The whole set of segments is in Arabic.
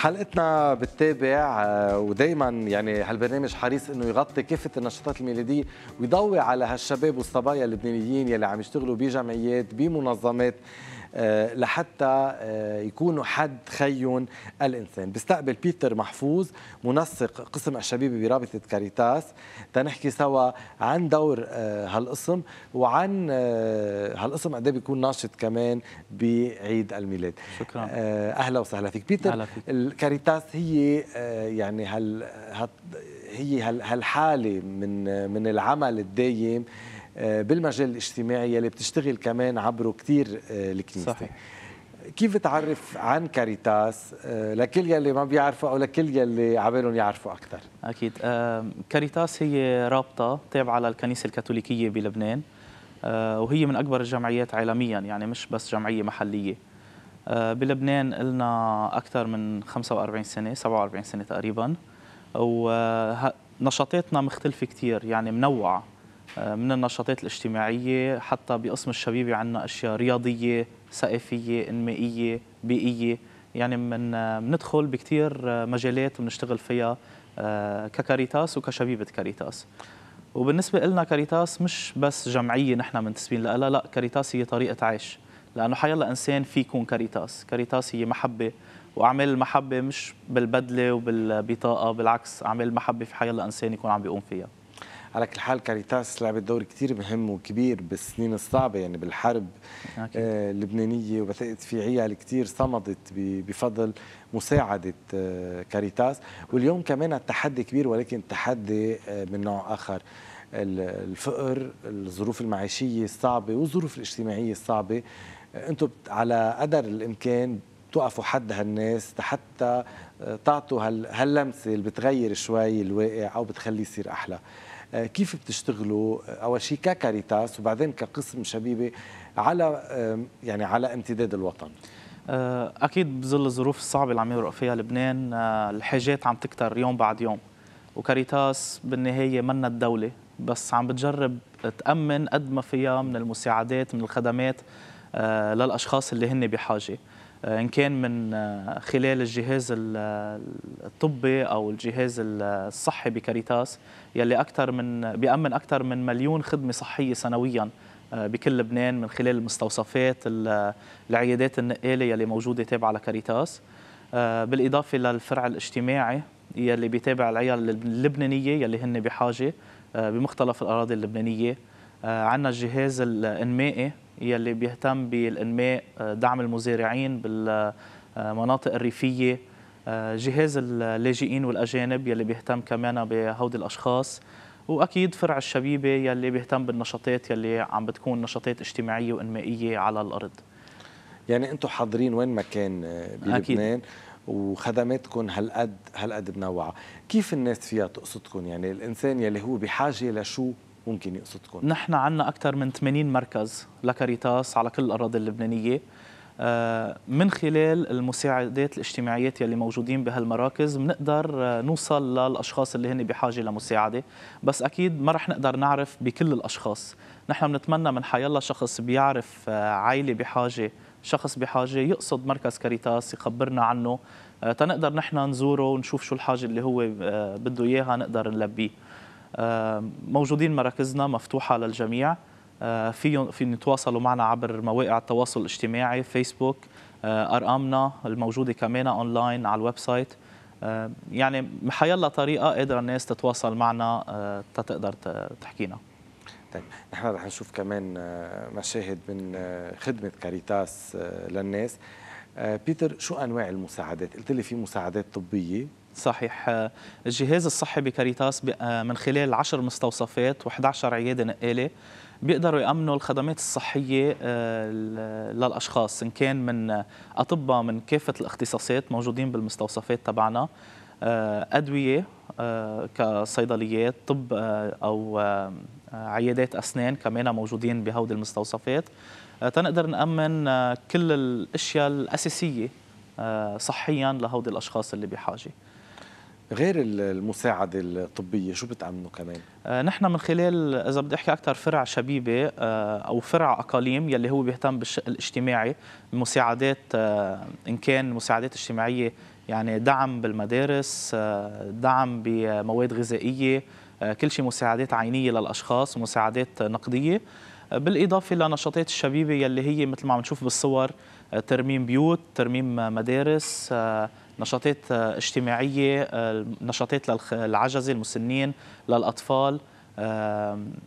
حلقتنا بتتابع آه، ودايما يعني هالبرنامج حريص انه يغطي كافه النشاطات الميلاديه ويضوي على هالشباب والصبايا اللبنانيين يلي عم يشتغلوا بجمعيات بمنظمات آه، لحتى آه، يكونوا حد خيهم الإنسان بيستقبل بيتر محفوظ منسق قسم الشبيبة برابطة كاريتاس تنحكي سوا عن دور آه، هالقسم وعن هالقسم قد إيه بيكون ناشط كمان بعيد الميلاد شكرا أهلا وسهلا فيك بيتر أهلا فيك. الكاريتاس هي يعني هال هي هالحالة من من العمل الدايم آه، بالمجال الاجتماعي يلي بتشتغل كمان عبره كثير آه، الكنيسه صحيح. كيف بتعرف عن كاريتاس آه، لكل يلي ما بيعرفوا او لكل يلي عبالهم يعرفوا اكثر؟ اكيد كاريتاس هي رابطه تابعه للكنيسه الكاثوليكيه بلبنان وهي من اكبر الجمعيات عالميا يعني مش بس جمعيه محليه بلبنان لنا اكثر من 45 سنه 47 سنه تقريبا ونشاطاتنا مختلفه كثير يعني منوعه آه، من النشاطات الاجتماعية حتى بقسم الشبيبة عندنا أشياء رياضية ثقافية إنمائية بيئية يعني من مندخل آه، بكثير آه، مجالات بنشتغل فيها ككاريتاس وكشبيبة كاريتاس وبالنسبة لنا كاريتاس مش بس جمعية نحن منتسبين لها لا كاريتاس هي طريقة عيش لأنه حيلا إنسان في يكون كاريتاس كاريتاس هي محبة وأعمال المحبة مش بالبدلة وبالبطاقة بالعكس أعمال المحبة في حيلا إنسان يكون عم بيقوم فيها على كل حال كاريتاس لعبت دور كثير مهم وكبير بالسنين الصعبه يعني بالحرب أكيد. آه اللبنانيه وبثقت في عيال كثير صمدت بفضل مساعده آه كاريتاس واليوم كمان التحدي كبير ولكن تحدي آه من نوع اخر الفقر الظروف المعيشيه الصعبه والظروف الاجتماعيه الصعبه آه، انتم على قدر الامكان توقفوا حد هالناس حتى آه، تعطوا هاللمسه اللي بتغير شوي الواقع او بتخليه يصير احلى آه، كيف بتشتغلوا آه، اول شيء ككاريتاس وبعدين كقسم شبيبه على يعني على امتداد الوطن آه، اكيد بظل الظروف الصعبه اللي عم يمرق فيها لبنان الحاجات عم تكتر يوم بعد يوم وكاريتاس بالنهايه منا الدوله بس عم بتجرب تامن قد ما فيها من المساعدات من الخدمات للاشخاص اللي هن بحاجه آه، ان كان من آه، خلال الجهاز آه، الطبي او الجهاز الصحي بكاريتاس يلي اكثر من بيامن اكثر من مليون خدمه صحيه سنويا بكل لبنان من خلال المستوصفات العيادات النقاله يلي موجوده تابعه لكاريتاس بالاضافه للفرع الاجتماعي يلي بيتابع العيال اللبنانيه يلي هن بحاجه بمختلف الاراضي اللبنانيه عندنا الجهاز الانمائي يلي بيهتم بالانماء آه، دعم المزارعين بالمناطق الريفيه آه، جهاز اللاجئين والاجانب يلي بيهتم كمان بهودي الاشخاص واكيد فرع الشبيبه يلي بيهتم بالنشاطات يلي عم بتكون نشاطات اجتماعيه وانمائيه على الارض يعني انتم حاضرين وين ما كان آه، بلبنان أكيد. وخدماتكم هالقد هالقد منوعه كيف الناس فيها تقصدكم يعني الانسان يلي هو بحاجه لشو ممكن يقصدكم؟ نحن عندنا أكثر من 80 مركز لكاريتاس على كل الأراضي اللبنانية آه، من خلال المساعدات الاجتماعيات يلي موجودين بهالمراكز بنقدر آه، نوصل للاشخاص اللي هن بحاجه لمساعده بس اكيد ما رح نقدر نعرف بكل الاشخاص نحن بنتمنى من حيالله شخص بيعرف آه، عائله بحاجه شخص بحاجه يقصد مركز كاريتاس يخبرنا عنه تنقدر نحن نزوره ونشوف شو الحاجه اللي هو بده اياها نقدر نلبيه آه، موجودين مراكزنا مفتوحه للجميع آه، فيهم في يتواصلوا معنا عبر مواقع التواصل الاجتماعي فيسبوك آه، ارقامنا الموجوده كمان اونلاين على الويب سايت يعني حيالله طريقه قادره الناس تتواصل معنا تتقدر تحكينا طيب نحن رح نشوف كمان مشاهد من خدمه كاريتاس للناس بيتر شو انواع المساعدات؟ قلت لي في مساعدات طبيه صحيح الجهاز الصحي بكاريتاس آه، من خلال 10 مستوصفات و11 عياده نقاله بيقدروا يأمنوا الخدمات الصحية آه، للأشخاص إن كان من أطباء من كافة الاختصاصات موجودين بالمستوصفات تبعنا آه، أدوية كصيدليات طب أو عيادات أسنان كمان موجودين بهودي المستوصفات تنقدر نأمن كل الأشياء الأساسية صحيا لهودي الأشخاص اللي بحاجة غير المساعدة الطبية شو بتأمنوا كمان؟ آه نحن من خلال إذا بدي أحكي أكثر فرع شبيبة آه أو فرع أقاليم يلي هو بيهتم بالشق الاجتماعي مساعدات آه إن كان مساعدات اجتماعية يعني دعم بالمدارس آه، دعم بمواد غذائية آه، كل شيء مساعدات عينية للأشخاص ومساعدات نقدية آه، بالإضافة لنشاطات الشبيبة يلي هي مثل ما عم نشوف بالصور ترميم بيوت ترميم مدارس نشاطات آه، اجتماعية آه، نشاطات للعجزة المسنين للأطفال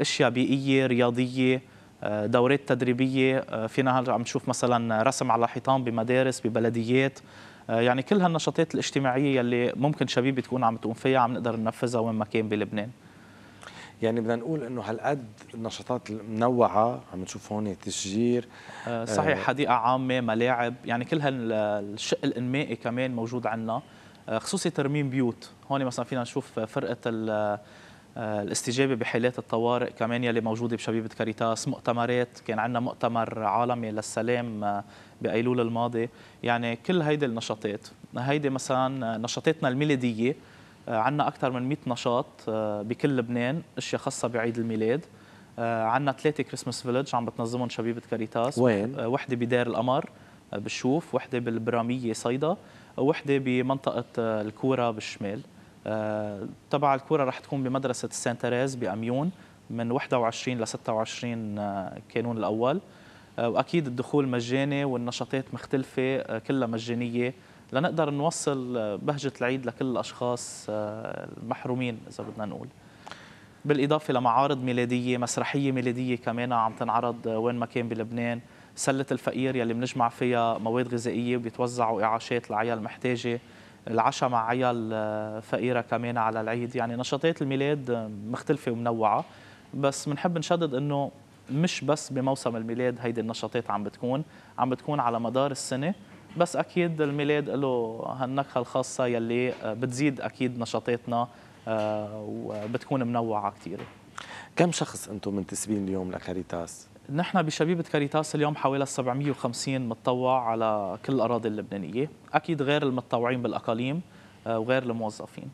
اشياء بيئيه رياضيه آه، دورات تدريبيه فينا هلا عم نشوف مثلا رسم على حيطان بمدارس ببلديات يعني كل هالنشاطات الاجتماعيه يلي ممكن شبيبه تكون عم تقوم فيها عم نقدر ننفذها وين ما كان بلبنان يعني بدنا نقول انه هالقد النشاطات المنوعه عم نشوف هون تشجير آه، صحيح آه، حديقه عامه ملاعب يعني كل هالشق الانمائي كمان موجود عندنا آه، خصوصي ترميم بيوت هون مثلا فينا نشوف فرقه الاستجابة بحالات الطوارئ كمان يلي موجودة بشبيبة كاريتاس مؤتمرات كان عندنا مؤتمر عالمي للسلام بأيلول الماضي يعني كل هيدي النشاطات هيدي مثلا نشاطاتنا الميلادية آه، عندنا اكثر من 100 نشاط آه، بكل لبنان اشياء خاصه بعيد الميلاد آه، عندنا ثلاثه كريسماس فيلج عم بتنظمهم شبيبه كاريتاس وين وحده بدار القمر بالشوف وحده بالبراميه صيدا وحده بمنطقه الكوره بالشمال تبع الكوره رح تكون بمدرسه سان تيريز باميون من 21 ل 26 كانون الاول واكيد الدخول مجاني والنشاطات مختلفه كلها مجانيه لنقدر نوصل آه، بهجة العيد لكل الأشخاص آه، المحرومين إذا بدنا نقول بالإضافة لمعارض ميلادية مسرحية ميلادية كمان عم تنعرض آه، وين ما كان بلبنان سلة الفقير يلي بنجمع فيها مواد غذائية وبيتوزعوا إعاشات لعيال محتاجة العشاء مع عيال فقيرة كمان على العيد يعني نشاطات الميلاد مختلفة ومنوعة بس بنحب نشدد أنه مش بس بموسم الميلاد هيدي النشاطات عم بتكون عم بتكون على مدار السنة بس أكيد الميلاد له هالنكهة الخاصة يلي آه، بتزيد أكيد نشاطاتنا آه، وبتكون منوعة كثير كم شخص أنتم منتسبين اليوم لكاريتاس؟ نحن بشبيبة كاريتاس اليوم حوالي 750 متطوع على كل الأراضي اللبنانية أكيد غير المتطوعين بالأقاليم آه، وغير الموظفين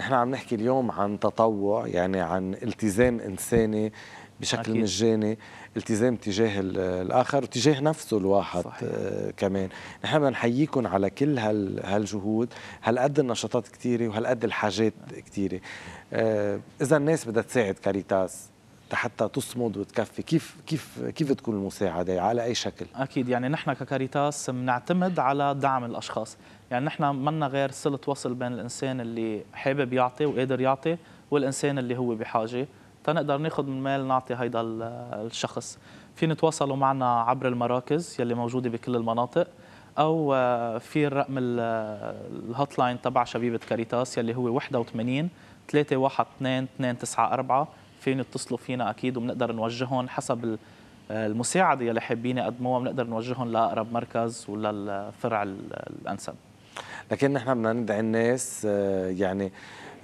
نحن عم نحكي اليوم عن تطوع يعني عن التزام إنساني بشكل أكيد. مجاني التزام تجاه الاخر وتجاه نفسه الواحد صحيح. آه كمان نحن بدنا نحييكم على كل هال هالجهود هالقد النشاطات كثيره وهالقد الحاجات كثيره آه اذا الناس بدها تساعد كاريتاس حتى تصمد وتكفي كيف كيف كيف تكون المساعده على اي شكل اكيد يعني نحن ككاريتاس بنعتمد على دعم الاشخاص يعني نحن منا غير صله وصل بين الانسان اللي حابب يعطي وقادر يعطي والانسان اللي هو بحاجه تنقدر ناخذ من مال نعطي هيدا الشخص فين يتواصلوا معنا عبر المراكز يلي موجوده بكل المناطق او آه، في الرقم الهوت آه، لاين تبع شبيبه كاريتاس يلي هو 81 312 294 فين يتصلوا فينا اكيد وبنقدر نوجههم حسب آه، المساعده يلي حابين يقدموها بنقدر نوجههم لاقرب مركز ولا الفرع الانسب لكن نحن بدنا ندعي الناس يعني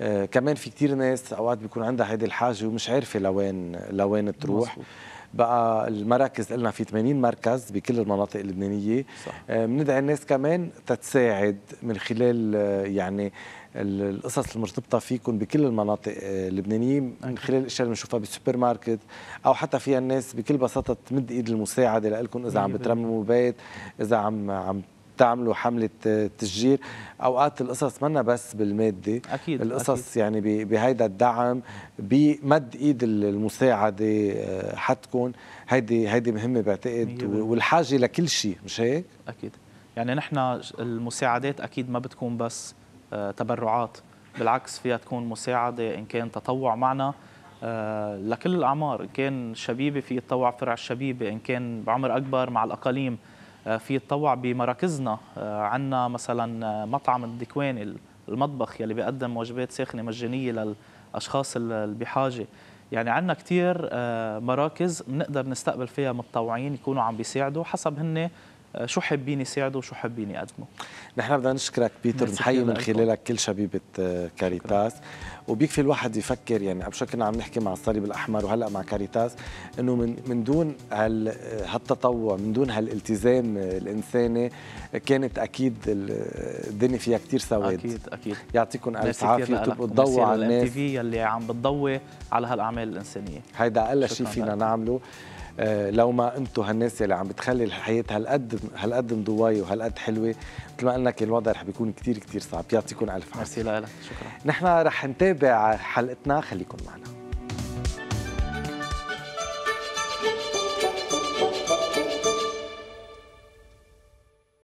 آه، كمان في كتير ناس اوقات بيكون عندها هذه الحاجه ومش عارفه لوين لوين تروح مصبوط. بقى المراكز قلنا في 80 مركز بكل المناطق اللبنانيه آه، بندعي الناس كمان تتساعد من خلال آه، يعني القصص المرتبطه فيكم بكل المناطق اللبنانيه من خلال الاشياء اللي بنشوفها بالسوبر ماركت او حتى فيها الناس بكل بساطه تمد ايد المساعده لكم اذا عم أيوة. بترمموا بيت اذا عم عم تعملوا حمله آه، تشجير اوقات القصص منا بس بالماده اكيد القصص أكيد. يعني بهيدا الدعم بمد ايد المساعده آه، حتكون هيدي هيدي مهمه بعتقد والحاجه لكل شيء مش هيك اكيد يعني نحن المساعدات اكيد ما بتكون بس آه، تبرعات بالعكس فيها تكون مساعده ان كان تطوع معنا لكل الاعمار ان كان شبيبه في يتطوع فرع الشبيبه ان كان بعمر اكبر مع الاقاليم في تطوع بمراكزنا آه، عندنا مثلا آه، مطعم الدكواني المطبخ يلي بيقدم وجبات ساخنه مجانيه للاشخاص اللي بحاجه يعني عندنا كثير آه، مراكز بنقدر نستقبل فيها متطوعين يكونوا عم بيساعدوا حسب هن شو حابين يساعدوا وشو حابين يقدموا نحن بدنا نشكرك بيتر نحيي من خلالك كل شبيبه آه، كاريتاس وبيكفي الواحد يفكر يعني قبل شوي كنا عم نحكي مع الصليب الاحمر وهلا مع كاريتاس انه من من دون هال آه، هالتطوع من دون هالالتزام آه، الانساني كانت اكيد الدنيا فيها كثير سواد اكيد اكيد يعطيكم الف عافيه وتبقوا تضوا على الناس اللي عم بتضوي على هالاعمال الانسانيه هيدا اقل شيء فينا نعمله آه، لو ما انتم هالناس اللي عم بتخلي الحياه هالقد هالقد مضوايه وهالقد حلوه مثل ما قلنا الوضع رح بيكون كثير كثير صعب يعطيكم الف عافيه ميرسي لك شكرا نحن رح نتابع حلقتنا خليكم معنا